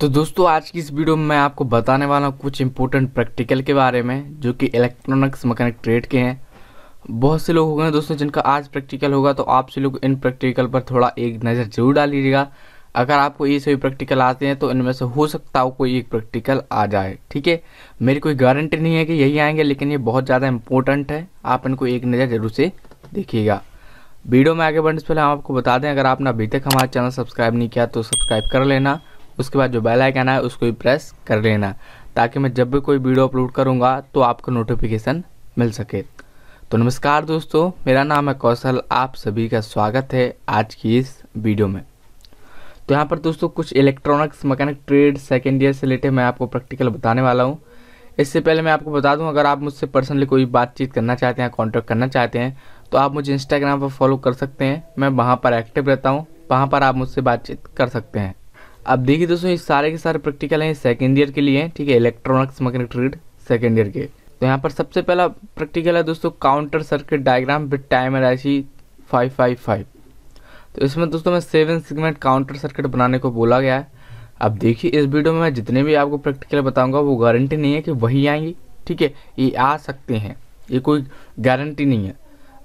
तो दोस्तों आज की इस वीडियो में मैं आपको बताने वाला हूँ कुछ इम्पोर्टेंट प्रैक्टिकल के बारे में जो कि इलेक्ट्रॉनिक्स मैकेनिक ट्रेड के हैं बहुत से लोग हो गए दोस्तों जिनका आज प्रैक्टिकल होगा तो आपसे लोग इन प्रैक्टिकल पर थोड़ा एक नज़र जरूर डालीजिएगा अगर आपको ये सभी प्रैक्टिकल आते हैं तो इनमें से हो सकता हो कोई एक प्रैक्टिकल आ जाए ठीक है मेरी कोई गारंटी नहीं है कि यही आएंगे लेकिन ये बहुत ज़्यादा इंपॉर्टेंट है आप इनको एक नज़र जरूर से देखिएगा वीडियो में आगे बढ़ने से पहले हम आपको बता दें अगर आपने अभी तक हमारा चैनल सब्सक्राइब नहीं किया तो सब्सक्राइब कर लेना उसके बाद जो बेल आइकन है उसको भी प्रेस कर लेना ताकि मैं जब भी कोई वीडियो अपलोड करूँगा तो आपको नोटिफिकेशन मिल सके तो नमस्कार दोस्तों मेरा नाम है कौशल आप सभी का स्वागत है आज की इस वीडियो में तो यहाँ पर दोस्तों कुछ electronics mechanic trade second year से रिलेटेड मैं आपको प्रैक्टिकल बताने वाला हूँ इससे पहले मैं आपको बता दूं अगर आप मुझसे पर्सनली कोई बातचीत करना चाहते हैं कांटेक्ट करना चाहते हैं तो आप मुझे इंस्टाग्राम पर फॉलो कर सकते हैं मैं वहाँ पर एक्टिव रहता हूँ वहाँ पर आप मुझसे बातचीत कर सकते हैं अब देखिए दोस्तों ये सारे के सारे प्रैक्टिकल हैं सेकेंड ईयर के लिए हैं ठीक है electronics mechanic trade second year के तो यहाँ पर सबसे पहला प्रैक्टिकल है दोस्तों counter circuit diagram with timer C five five five तो इसमें दोस्तों में सेवन सिगमेंट काउंटर सर्किट बनाने को बोला गया है अब देखिए इस वीडियो में मैं जितने भी आपको प्रैक्टिकल बताऊँगा वो गारंटी नहीं है कि वही आएंगी ठीक है ये आ सकते हैं ये कोई गारंटी नहीं है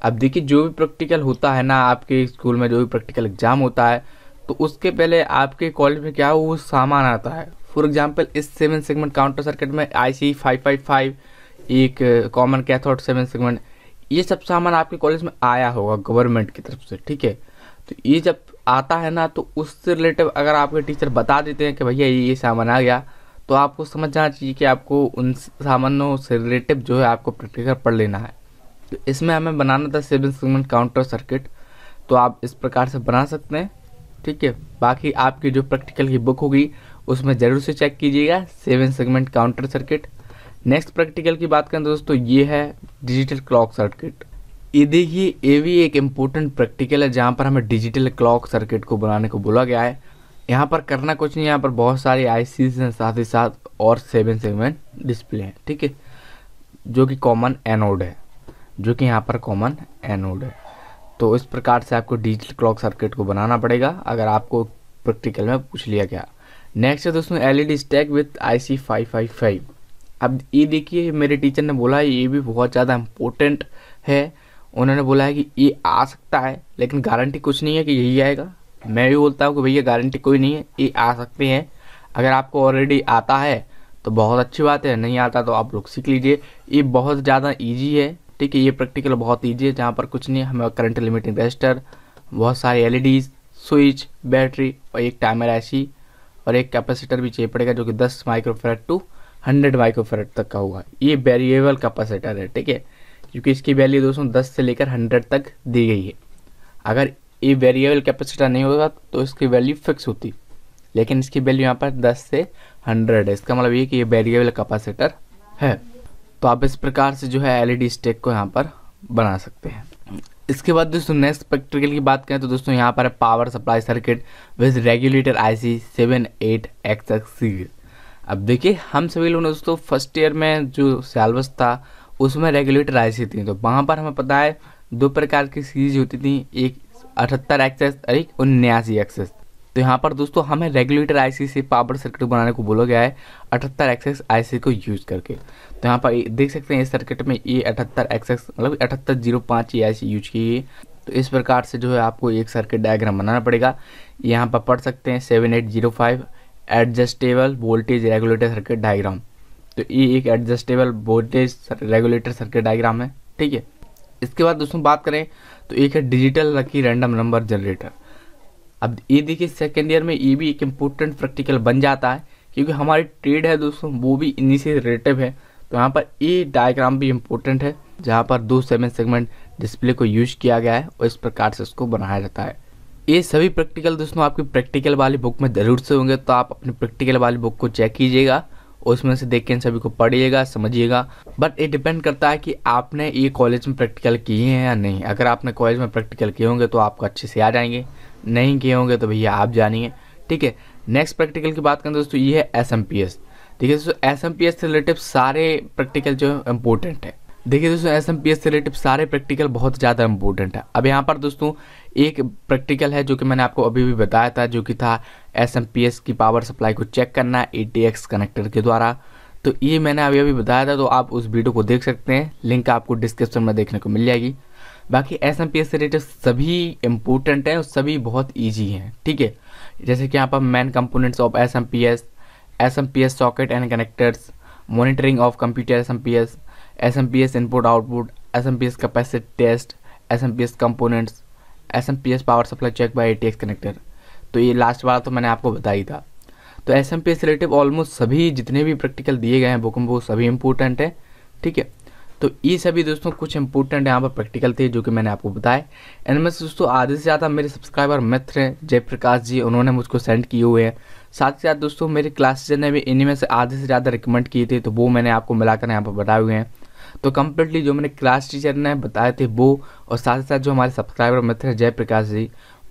अब देखिए जो भी प्रैक्टिकल होता है ना आपके स्कूल में जो भी प्रैक्टिकल एग्जाम होता है तो उसके पहले आपके कॉलेज में क्या हो वो सामान आता है फॉर एग्जाम्पल इस सेवन सेगमेंट काउंटर सर्किट में I C five five five एक कॉमन कैथोड सेवन सेगमेंट ये सब सामान आपके कॉलेज में आया होगा गवर्नमेंट की तरफ से ठीक है तो ये जब आता है ना तो उससे रिलेटिव अगर आपके टीचर बता देते हैं कि भैया ये ये सामान आ गया तो आपको समझ जाना चाहिए कि आपको उन सामानों से रिलेटिव जो है आपको प्रैक्टिकल पढ़ लेना है तो इसमें हमें बनाना था सेवन सेगमेंट काउंटर सर्किट तो आप इस प्रकार से बना सकते हैं ठीक है बाकी आपकी जो प्रैक्टिकल की बुक होगी उसमें ज़रूर से चेक कीजिएगा seven segment counter circuit next practical की बात करें दोस्तों ये है डिजिटल क्लॉक सर्किट ये देखिए ये भी एक इम्पोर्टेंट प्रैक्टिकल है जहाँ पर हमें डिजिटल क्लॉक सर्किट को बनाने को बोला गया है यहाँ पर करना कुछ नहीं यहाँ पर बहुत सारे आई हैं साथ ही साथ और सेवन सेगमेंट डिस्प्ले हैं ठीक है जो कि कॉमन एनोड है जो कि यहाँ पर कॉमन एनोड है तो इस प्रकार से आपको डिजिटल क्लॉक सर्किट को बनाना पड़ेगा अगर आपको प्रैक्टिकल में पूछ लिया गया नेक्स्ट है दोस्तों L E D stack with I C five five five अब ये देखिए मेरे टीचर ने बोला है ये भी बहुत ज़्यादा इम्पोर्टेंट है उन्होंने बोला है कि ये आ सकता है लेकिन गारंटी कुछ नहीं है कि यही आएगा मैं भी बोलता हूँ कि भैया गारंटी कोई नहीं है ये आ सकते हैं अगर आपको ऑलरेडी आता है तो बहुत अच्छी बात है नहीं आता तो आप लोग सीख लीजिए ये बहुत ज़्यादा ईजी है ठीक है ये प्रैक्टिकल बहुत ईजी है जहाँ पर कुछ नहीं हमें करंट लिमिटिंग रजिस्टर बहुत सारे एल स्विच बैटरी और एक टाइमर ऐसी और एक कैपेसिटर भी चाहिए पड़ेगा जो कि 10 माइक्रोफेरेट टू 100 माइक्रोफेरेट तक का होगा ये वेरिएबल कैपेसिटर है ठीक है क्योंकि इसकी वैल्यू दोस्तों 10 से लेकर 100 तक दी गई है अगर ये वेरिएबल कैपेसिटर नहीं होगा तो इसकी वैल्यू फिक्स होती लेकिन इसकी वैल्यू यहाँ पर 10 से 100 है इसका मतलब ये कि ये वेरिएबल कैपेसिटर है तो आप इस प्रकार से जो है एलईडी स्टेक e को यहाँ पर बना सकते हैं इसके बाद दोस्तों नेक्स्ट प्रैक्टिकल की बात करें तो दोस्तों यहाँ पर है power supply circuit with regulator I C seven eight X X series अब देखिए हम सभी लोग दोस्तों फर्स्ट ईयर में जो सैलबस था उसमें रेगुलेटर आई सी थी तो वहाँ पर हमें पता है दो प्रकार की सीरीज होती थी एक अठहत्तर एक्सेस और एक उन्यासी एक्सेस तो यहाँ पर दोस्तों हमें रेगुलेटर आईसी से पावर सर्किट बनाने को बोला गया है अठहत्तर एक्सेस आईसी को यूज़ करके तो यहाँ पर देख सकते हैं इस सर्किट में ये अठहत्तर एक्सेस मतलब अठहत्तर जीरो पाँच ये आई यूज की गई तो इस प्रकार से जो है आपको एक सर्किट डायग्राम बनाना पड़ेगा यहाँ पर पढ़ सकते हैं seven eight zero five adjustable voltage regulator circuit diagram तो ये एक adjustable voltage regulator circuit diagram है ठीक है इसके बाद दोस्तों बात करें तो एक है digital lucky random number generator अब ये देखिए सेकेंड ईयर में ये भी एक इम्पोर्टेंट प्रैक्टिकल बन जाता है क्योंकि हमारी ट्रेड है दोस्तों वो भी इन्हीं से रिलेटिव है तो यहाँ पर ये डायग्राम भी इम्पोर्टेंट है जहाँ पर दो सेवन सेगमेंट डिस्प्ले को यूज किया गया है और इस प्रकार से उसको बनाया जाता है ये सभी प्रैक्टिकल दोस्तों आपकी प्रैक्टिकल वाली बुक में ज़रूर से होंगे तो आप अपनी प्रैक्टिकल वाली बुक को चेक कीजिएगा उसमें से देख के इन सभी को पढ़िएगा समझिएगा बट ये डिपेंड करता है कि आपने ये कॉलेज में प्रैक्टिकल किए हैं या नहीं अगर आपने कॉलेज में प्रैक्टिकल किए होंगे तो आपको अच्छे से आ जाएंगे नहीं किए होंगे तो भैया आप जानिए ठीक है नेक्स्ट प्रैक्टिकल की बात करें दोस्तों ये है एस एम पी एस देखिए दोस्तों एस एम पी एस से रिलेटिव सारे प्रैक्टिकल जो है इम्पोर्टेंट है देखिए दोस्तों एस एम पी एस से रिलेटिव सारे प्रैक्टिकल बहुत ज़्यादा इंपॉर्टेंट है अब यहाँ पर दोस्तों एक प्रैक्टिकल है जो कि मैंने आपको अभी भी बताया था जो कि था एस एम पी एस की पावर सप्लाई को चेक करना ए टी एक्स कनेक्टर के द्वारा तो ये मैंने अभी अभी बताया था तो आप उस वीडियो को देख सकते हैं लिंक आपको डिस्क्रिप्शन में देखने को मिल जाएगी बाकी एस एम पी एस से रिलेटेड सभी इम्पोर्टेंट हैं और सभी बहुत ईजी हैं ठीक है जैसे कि यहाँ पर main components of S M P S S M P S socket and connectors monitoring of computer S M P S S M P S input output S M P S capacity test S M P S components S M P S power supply check by A T X connector तो ये last बार तो मैंने आपको बताई था तो S M P S relative almost सभी जितने भी प्रैक्टिकल दिए गए हैं बुक में वो सभी इंपॉर्टेंट है ठीक है तो ये सभी दोस्तों कुछ इंपॉर्टेंट यहाँ पर प्रैक्टिकल थे जो कि मैंने आपको बताए इनमें से दोस्तों आधे से ज़्यादा मेरे सब्सक्राइबर मित्र हैं जयप्रकाश जी उन्होंने मुझको सेंड किए हुए हैं साथ ही साथ दोस्तों मेरे क्लासेज ने भी इन्हीं में से आधे से ज़्यादा रिकमेंड किए थे तो वो मैंने आपको मिलाकर यहाँ पर बताए हुए हैं तो कम्प्लीटली जो मैंने क्लास टीचर ने बताए थे वो और साथ ही साथ जो हमारे सब्सक्राइबर मित्र हैं जयप्रकाश जी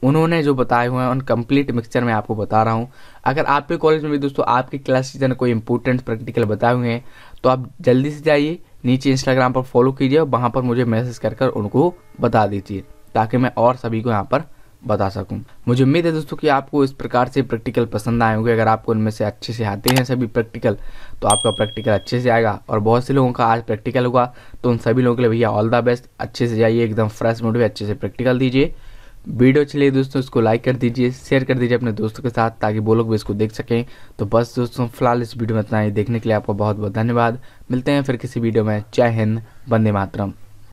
उन्होंने जो बताए हुए हैं उन कंप्लीट मिक्सचर में आपको बता रहा हूँ अगर आपके कॉलेज में भी दोस्तों आपके क्लास टीचर ने कोई इंपॉर्टेंट प्रैक्टिकल बताए हुए हैं तो आप जल्दी से जाइए नीचे इंस्टाग्राम पर फॉलो कीजिए और वहाँ पर मुझे मैसेज कर कर उनको बता दीजिए ताकि मैं और सभी को यहाँ पर बता सकूँ मुझे उम्मीद है दोस्तों कि आपको इस प्रकार से प्रैक्टिकल पसंद आए होंगे अगर आपको उनमें से अच्छे से आते हैं सभी प्रैक्टिकल तो आपका प्रैक्टिकल अच्छे से आएगा और बहुत से लोगों का आज प्रैक्टिकल हुआ तो उन सभी लोगों के लिए भैया ऑल द बेस्ट अच्छे से जाइए एकदम फ्रेश मूड में अच्छे से प्रैक्टिकल दीजिए वीडियो अच्छी लगी दोस्तों इसको लाइक कर दीजिए शेयर कर दीजिए अपने दोस्तों के साथ ताकि वो लोग भी इसको देख सकें तो बस दोस्तों फिलहाल इस वीडियो में इतना ही देखने के लिए आपका बहुत बहुत धन्यवाद मिलते हैं फिर किसी वीडियो में जय हिंद वंदे मातरम